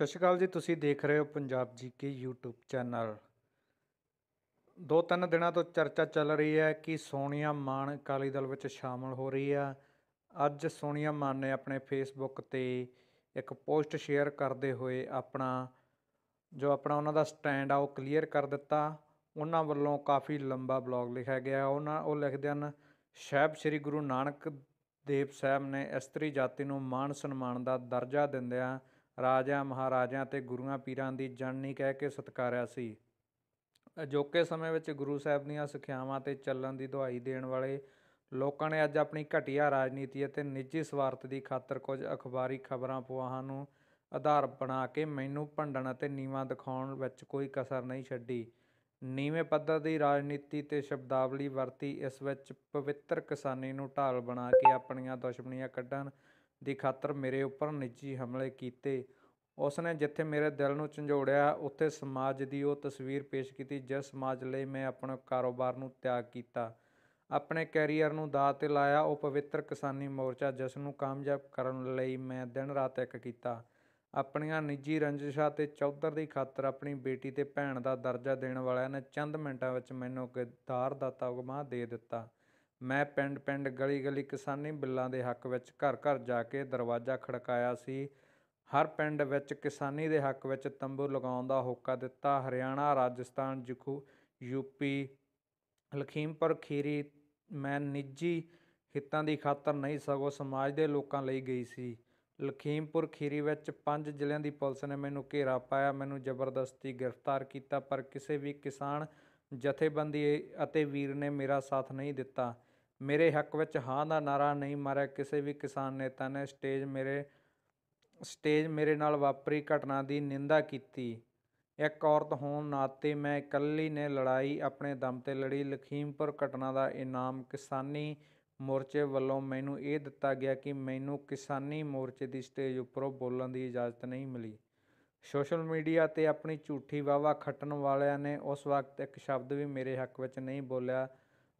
ਸਤਿ ਸ਼੍ਰੀ ਅਕਾਲ ਜੀ ਤੁਸੀਂ ਦੇਖ ਰਹੇ ਹੋ ਪੰਜਾਬ ਜੀਕੇ YouTube ਚੈਨਲ ਦੋ ਤਿੰਨ ਦਿਨਾਂ ਤੋਂ ਚਰਚਾ ਚੱਲ ਰਹੀ ਹੈ ਕਿ ਸੋਨੀਆ ਮਾਨ ਕਾਲੀ ਦਲ ਵਿੱਚ ਸ਼ਾਮਲ ਹੋ ਰਹੀ ਆ ਅੱਜ ਸੋਨੀਆ ਮਾਨ ਨੇ ਆਪਣੇ ਫੇਸਬੁੱਕ ਤੇ ਇੱਕ ਪੋਸਟ ਸ਼ੇਅਰ ਕਰਦੇ ਹੋਏ ਆਪਣਾ ਜੋ ਆਪਣਾ ਉਹਨਾਂ ਦਾ ਸਟੈਂਡ ਆ ਉਹ ਕਲੀਅਰ ਕਰ ਦਿੱਤਾ ਉਹਨਾਂ ਵੱਲੋਂ ਕਾਫੀ ਲੰਬਾ ਬਲੌਗ ਲਿਖਿਆ ਗਿਆ ਉਹਨਾਂ ਉਹ ਲਿਖਦੇ ਹਨ ਸ਼ਹਿਬ ਸ੍ਰੀ ਗੁਰੂ ਨਾਨਕ ਦੇਵ ਸਾਹਿਬ ਨੇ ਇਸਤਰੀ ਜਾਤੀ ਨੂੰ ਮਾਨ ਸਨਮਾਨ ਦਾ ਦਰਜਾ ਦਿੰਦਿਆਂ ਰਾਜਾ ਮਹਾਰਾਜਾ ਤੇ ਗੁਰੂਆਂ ਪੀਰਾਂ ਦੀ ਜਨਨੀ ਕਹਿ ਕੇ ਸਤਕਾਰਿਆ ਸੀ ਅਜੋਕੇ ਸਮੇਂ ਵਿੱਚ ਗੁਰੂ ਸਾਹਿਬ ਦੀਆਂ ਸਿੱਖਿਆਵਾਂ ਤੇ ਚੱਲਣ ਦੀ ਦੁਹਾਈ ਦੇਣ ਵਾਲੇ ਲੋਕਾਂ ਨੇ ਅੱਜ ਆਪਣੀ ਘਟੀਆ ਰਾਜਨੀਤੀ ਅਤੇ ਨਿੱਜੀ ਸਵਾਰਥ ਦੀ ਖਾਤਰ ਕੁਝ ਅਖਬਾਰੀ ਖਬਰਾਂ ਪਵਾਹਾਂ ਨੂੰ ਆਧਾਰ ਬਣਾ ਕੇ ਮੈਨੂੰ ਭੰਡਣ ਅਤੇ ਨੀਵਾ ਦਿਖਾਉਣ ਵਿੱਚ ਕੋਈ ਕਸਰ ਨਹੀਂ ਛੱਡੀ ਨੀਵੇਂ ਪੱਧਰ ਦੀ ਰਾਜਨੀਤੀ ਤੇ ਸ਼ਬਦਾਵਲੀ ਵਰਤੀ ਇਸ ਵਿੱਚ ਪਵਿੱਤਰ ਕਿਸਾਨੀ ਨੂੰ ਢਾਲ ਬਣਾ ਕੇ ਆਪਣੀਆਂ ਦੁਸ਼ਮਣੀਆਂ ਕੱਢਣ ਦੀ ਖਾਤਰ ਮੇਰੇ ਉੱਪਰ ਨਿੱਜੀ ਹਮਲੇ ਕੀਤੇ ਉਸ ਨੇ ਜਿੱਥੇ ਮੇਰੇ ਦਿਲ ਨੂੰ ਝੰਜੋੜਿਆ ਉੱਥੇ ਸਮਾਜ ਦੀ ਉਹ ਤਸਵੀਰ ਪੇਸ਼ ਕੀਤੀ ਜਿਸ ਸਮਾਜ ਲਈ ਮੈਂ ਆਪਣਾ ਕਾਰੋਬਾਰ ਨੂੰ ਤਿਆਗ ਕੀਤਾ ਆਪਣੇ ਕੈਰੀਅਰ ਨੂੰ ਦਾਅ ਤੇ ਲਾਇਆ ਉਹ ਪਵਿੱਤਰ ਕਿਸਾਨੀ ਮੋਰਚਾ ਜਿਸ ਨੂੰ ਕਾਮਯਾਬ ਕਰਨ ਲਈ ਮੈਂ ਦਿਨ ਰਾਤ ਇੱਕ ਕੀਤਾ ਆਪਣੀਆਂ ਨਿੱਜੀ ਰੰਜਿਸ਼ਾਂ ਤੇ ਚੌਧਰ ਦੀ ਖਾਤਰ ਆਪਣੀ ਬੇਟੀ ਤੇ ਭੈਣ ਦਾ ਦਰਜਾ ਦੇਣ ਵਾਲਿਆਂ ਨੇ ਚੰਦ ਮਿੰਟਾਂ ਵਿੱਚ ਮੈਨੂੰ ਗਦਾਰ ਦਾ ਤਗਮਾ ਦੇ ਦਿੱਤਾ ਮੈਂ ਪਿੰਡ ਪਿੰਡ ਗਲੀ ਗਲੀ ਕਿਸਾਨੀ ਬਿੱਲਾਂ ਦੇ ਹੱਕ ਵਿੱਚ ਘਰ ਘਰ ਜਾ ਕੇ ਦਰਵਾਜ਼ਾ ਖੜਕਾਇਆ ਸੀ ਹਰ ਪਿੰਡ ਵਿੱਚ ਕਿਸਾਨੀ ਦੇ ਹੱਕ ਵਿੱਚ ਤੰਬੂ ਲਗਾਉਣ ਦਾ ਹੋਕਾ ਦਿੱਤਾ ਹਰਿਆਣਾ ਰਾਜਸਥਾਨ ਜਖੂ ਯੂਪੀ ਲਖੀਮਪੁਰ ਖੀਰੀ ਮੈਂ ਨਿੱਜੀ ਹਿੱਤਾਂ ਦੀ ਖਾਤਰ ਨਹੀਂ ਸਗੋਂ ਸਮਾਜ ਦੇ ਲੋਕਾਂ ਲਈ ਗਈ ਸੀ ਲਖੀਮਪੁਰ ਖੀਰੀ ਵਿੱਚ ਪੰਜ ਜ਼ਿਲ੍ਹਿਆਂ ਦੀ ਪੁਲਿਸ ਨੇ ਮੈਨੂੰ ਘੇਰਾ ਪਾਇਆ ਮੈਨੂੰ ਜ਼ਬਰਦਸਤੀ ਗ੍ਰਿਫਤਾਰ ਕੀਤਾ ਪਰ ਕਿਸੇ ਵੀ ਕਿਸਾਨ ਜਥੇਬੰਦੀ ਅਤੇ ਵੀਰ ਨੇ ਮੇਰਾ ਸਾਥ ਨਹੀਂ ਦਿੱਤਾ ਮੇਰੇ ਹੱਕ ਵਿੱਚ ਹਾਂ ਦਾ ਨਾਰਾ ਨਹੀਂ ਮਾਰਿਆ ਕਿਸੇ ਵੀ ਕਿਸਾਨ ਨੇਤਾ ਨੇ ਸਟੇਜ ਮੇਰੇ ਸਟੇਜ ਮੇਰੇ ਨਾਲ ਵਾਪਰੀ ਘਟਨਾ ਦੀ ਨਿੰਦਾ ਕੀਤੀ ਇੱਕ ਔਰਤ ਹੋਣ ਨਾਤੇ ਮੈਂ ਇਕੱਲੀ ਨੇ ਲੜਾਈ ਆਪਣੇ ਦਮ ਤੇ ਲੜੀ ਲਖੀਮਪੁਰ ਘਟਨਾ ਦਾ ਇਨਾਮ ਕਿਸਾਨੀ ਮੋਰਚੇ ਵੱਲੋਂ ਮੈਨੂੰ ਇਹ ਦਿੱਤਾ ਗਿਆ ਕਿ ਮੈਨੂੰ ਕਿਸਾਨੀ ਮੋਰਚੇ ਦੀ ਸਟੇਜ ਉੱਪਰੋਂ ਬੋਲਣ ਦੀ ਇਜਾਜ਼ਤ ਨਹੀਂ ਮਿਲੀ ਸੋਸ਼ਲ ਮੀਡੀਆ ਤੇ ਆਪਣੀ ਝੂਠੀ ਵਾਵਾ ਖੱਟਣ ਵਾਲਿਆਂ ਨੇ ਉਸ ਵਕਤ ਇੱਕ ਸ਼ਬਦ ਵੀ ਮੇਰੇ ਹੱਕ ਵਿੱਚ ਨਹੀਂ ਬੋਲਿਆ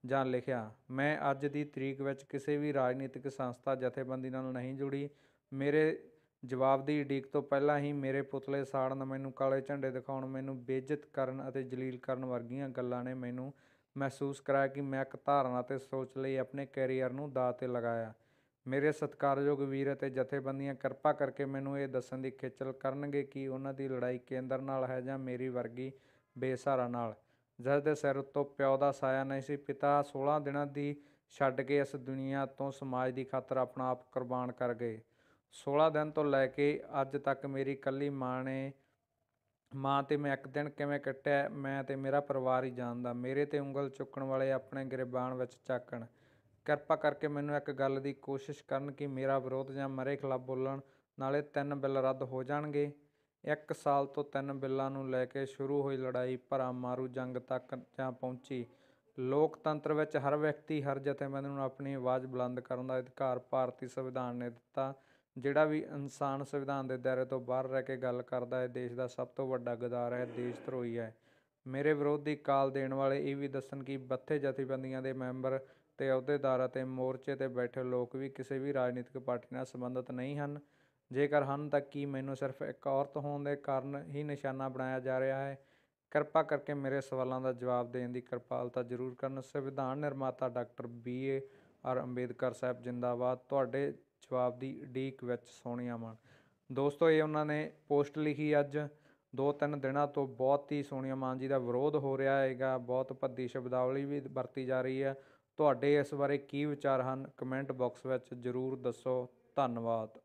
ਜਾਂ ਲਿਖਿਆ ਮੈਂ ਅੱਜ ਦੀ ਤਰੀਕ ਵਿੱਚ ਕਿਸੇ ਵੀ ਰਾਜਨੀਤਿਕ ਸੰਸਥਾ ਜਥੇਬੰਦੀ ਨਾਲ ਨਹੀਂ ਜੁੜੀ ਮੇਰੇ ਜਵਾਬ ਦੀ ਡੀਕ ਤੋਂ ਪਹਿਲਾਂ ਹੀ ਮੇਰੇ ਪੁਤਲੇ ਸਾੜਨ ਮੈਨੂੰ ਕਾਲੇ ਝੰਡੇ ਦਿਖਾਉਣ ਮੈਨੂੰ ਬੇਇੱਜ਼ਤ ਕਰਨ ਅਤੇ ਜਲੀਲ ਕਰਨ ਵਰਗੀਆਂ ਗੱਲਾਂ ਨੇ ਮੈਨੂੰ ਮਹਿਸੂਸ ਕਰਾਇਆ ਕਿ ਮੈਂ ਇੱਕ ਧਾਰਨਾ ਤੇ ਸੋਚ ਲਈ ਆਪਣੇ ਕੈਰੀਅਰ ਨੂੰ ਦਾਅ ਤੇ ਲਗਾਇਆ ਮੇਰੇ ਸਤਿਕਾਰਯੋਗ ਵੀਰ ਅਤੇ ਜਥੇਬੰਦੀਆਂ ਕਿਰਪਾ ਕਰਕੇ ਮੈਨੂੰ ਇਹ ਦੱਸਣ ਦੀ ਖੇਚਲ ਕਰਨਗੇ ਕਿ ਉਹਨਾਂ ਦੀ ਲੜਾਈ ਕੇਂਦਰ ਨਾਲ ਹੈ ਜਾਂ ਮੇਰੀ ਵਰਗੀ ਬੇਸਹਾਰਾ ਨਾਲ ਜਿਸ ਦੇ ਸਿਰ ਉੱਤੋਂ ਪਿਓ ਦਾ ਸਾਇਆ ਨਹੀਂ ਸੀ ਪਿਤਾ 16 ਦਿਨਾਂ ਦੀ ਛੱਡ ਕੇ ਇਸ ਦੁਨੀਆ ਤੋਂ ਸਮਾਜ ਦੀ ਖਾਤਰ ਆਪਣਾ ਆਪ ਕੁਰਬਾਨ ਕਰ ਗਏ 16 ਦਿਨ ਤੋਂ ਲੈ ਕੇ ਅੱਜ ਤੱਕ ਮੇਰੀ ਕੱਲੀ ਮਾਂ ਨੇ ਮਾਂ ਤੇ ਮੈਂ ਇੱਕ ਦਿਨ ਕਿਵੇਂ ਕੱਟਿਆ ਮੈਂ ਤੇ ਮੇਰਾ ਪਰਿਵਾਰ ਹੀ ਜਾਣਦਾ ਮੇਰੇ ਤੇ ਉਂਗਲ ਚੁੱਕਣ ਵਾਲੇ ਆਪਣੇ ਗਰੀਬਾਨ ਵਿੱਚ ਚੱਕਣ ਕਿਰਪਾ ਕਰਕੇ ਮੈਨੂੰ ਇੱਕ ਗੱਲ ਦੀ ਕੋਸ਼ਿਸ਼ ਕਰਨ ਕਿ ਮੇਰਾ ਵਿਰੋਧ ਜਾਂ ਮਰੇ ਖਿਲਾਫ ਬੋਲਣ ਨਾਲੇ ਤਿੰਨ ਬਿੱਲ ਰੱਦ ਹੋ ਜਾਣਗੇ ਇੱਕ ਸਾਲ ਤੋਂ ਤਿੰਨ ਬਿੱਲਾਂ ਨੂੰ ਲੈ ਕੇ ਸ਼ੁਰੂ ਹੋਈ ਲੜਾਈ ਭਰਾ ਮਾਰੂ ਜੰਗ ਤੱਕ ਜਾ ਪਹੁੰਚੀ ਲੋਕਤੰਤਰ ਵਿੱਚ ਹਰ ਵਿਅਕਤੀ ਹਰ ਜਥੇਬੰਦੀ ਨੂੰ ਆਪਣੀ ਆਵਾਜ਼ ਬੁਲੰਦ ਕਰਨ ਦਾ ਅਧਿਕਾਰ ਭਾਰਤੀ ਸੰਵਿਧਾਨ ਨੇ ਦਿੱਤਾ ਜਿਹੜਾ ਵੀ ਇਨਸਾਨ ਸੰਵਿਧਾਨ ਦੇ ਦਾਇਰੇ ਤੋਂ ਬਾਹਰ ਰਹਿ ਕੇ ਗੱਲ ਕਰਦਾ ਹੈ ਦੇਸ਼ ਦਾ ਸਭ ਤੋਂ ਵੱਡਾ ਗਦਾਰ ਹੈ ਦੇਸ਼ ਧਰੋਈ ਹੈ ਮੇਰੇ ਵਿਰੋਧੀ ਕਾਲ ਦੇਣ ਵਾਲੇ ਇਹ ਵੀ ਦੱਸਣ ਕਿ ਬੱਥੇ ਜਥੇਬੰਦੀਆਂ ਦੇ ਮੈਂਬਰ ਤੇ ਅਹੁਦੇਦਾਰ ਅਤੇ ਮੋਰਚੇ ਤੇ ਬੈਠੇ ਲੋਕ ਵੀ ਕਿਸੇ ਵੀ ਰਾਜਨੀਤਿਕ ਪਾਰਟੀ ਨਾਲ ਸੰਬੰਧਿਤ ਨਹੀਂ ਹਨ ਜੇਕਰ ਹਨ ਤਾਂ ਕੀ ਮੈਨੂੰ ਸਿਰਫ਼ ਇੱਕ ਔਰਤ ਹੋਣ ਦੇ ਕਾਰਨ ਹੀ ਨਿਸ਼ਾਨਾ ਬਣਾਇਆ ਜਾ ਰਿਹਾ ਹੈ ਕਿਰਪਾ ਕਰਕੇ ਮੇਰੇ ਸਵਾਲਾਂ ਦਾ ਜਵਾਬ ਦੇਣ ਦੀ ਕਿਰਪਾਲਤਾ ਜ਼ਰੂਰ ਕਰਨ ਸੰਵਿਧਾਨ ਨਿਰਮਾਤਾ doctor B A R Ambedkar ਸਾਹਿਬ ਜਿੰਦਾਬਾਦ ਤੁਹਾਡੇ ਜਵਾਬ ਦੀ ਉਡੀਕ ਵਿੱਚ ਸੋਹਣੀਆਂ ਮਾਨ ਦੋਸਤੋ ਇਹ ਉਹਨਾਂ ਨੇ ਪੋਸਟ ਲਿਖੀ ਅੱਜ ਦੋ ਤਿੰਨ ਦਿਨਾਂ ਤੋਂ ਬਹੁਤ ਹੀ ਸੋਨੀਆ ਮਾਨ ਜੀ ਦਾ ਵਿਰੋਧ ਹੋ ਰਿਹਾ ਹੈਗਾ ਬਹੁਤ ਭੱਦੀ ਸ਼ਬਦਾਵਲੀ ਵੀ ਵਰਤੀ ਜਾ ਰਹੀ ਹੈ ਤੁਹਾਡੇ ਇਸ ਬਾਰੇ ਕੀ ਵਿਚਾਰ ਹਨ ਕਮੈਂਟ ਬਾਕਸ ਵਿੱਚ ਜ਼ਰੂਰ ਦੱਸੋ ਧੰਨਵਾਦ